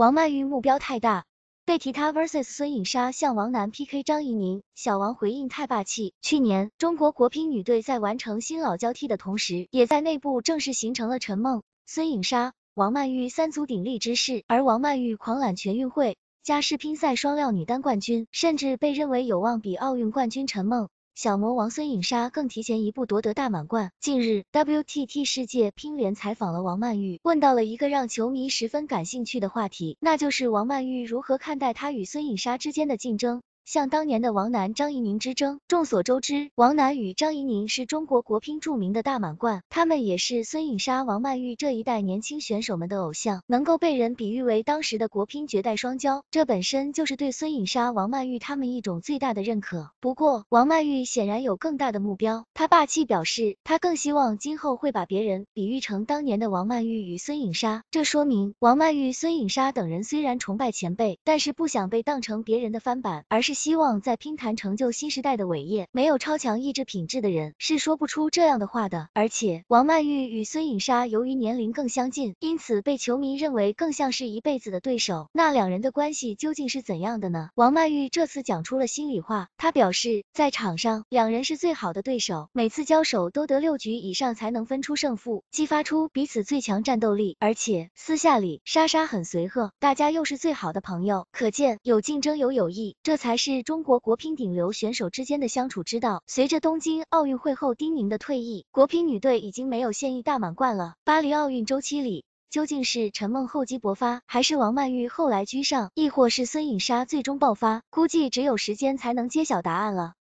王曼玉目标太大，被提他 vs 孙颖莎向王楠 PK 张怡宁，小王回应太霸气。去年中国国乒女队在完成新老交替的同时，也在内部正式形成了陈梦、孙颖莎、王曼玉三足鼎立之势。而王曼玉狂揽全运会、加世乒赛双料女单冠军，甚至被认为有望比奥运冠军陈梦。小魔王孙颖莎更提前一步夺得大满贯。近日，WTT 世界乒联采访了王曼昱，问到了一个让球迷十分感兴趣的话题，那就是王曼昱如何看待她与孙颖莎之间的竞争。像当年的王楠、张怡宁之争，众所周知，王楠与张怡宁是中国国乒著名的大满贯，他们也是孙颖莎、王曼玉这一代年轻选手们的偶像，能够被人比喻为当时的国乒绝代双骄，这本身就是对孙颖莎、王曼玉他们一种最大的认可。不过，王曼玉显然有更大的目标，她霸气表示，她更希望今后会把别人比喻成当年的王曼玉与孙颖莎，这说明王曼玉、孙颖莎等人虽然崇拜前辈，但是不想被当成别人的翻版，而是。希望在乒坛成就新时代的伟业，没有超强意志品质的人是说不出这样的话的。而且王曼玉与孙颖莎由于年龄更相近，因此被球迷认为更像是一辈子的对手。那两人的关系究竟是怎样的呢？王曼玉这次讲出了心里话，她表示在场上两人是最好的对手，每次交手都得六局以上才能分出胜负，激发出彼此最强战斗力。而且私下里莎莎很随和，大家又是最好的朋友，可见有竞争有友谊，这才是。是中国国乒顶流选手之间的相处之道。随着东京奥运会后丁宁的退役，国乒女队已经没有现役大满贯了。巴黎奥运周期里，究竟是陈梦厚积薄发，还是王曼玉后来居上，亦或是孙颖莎最终爆发？估计只有时间才能揭晓答案了。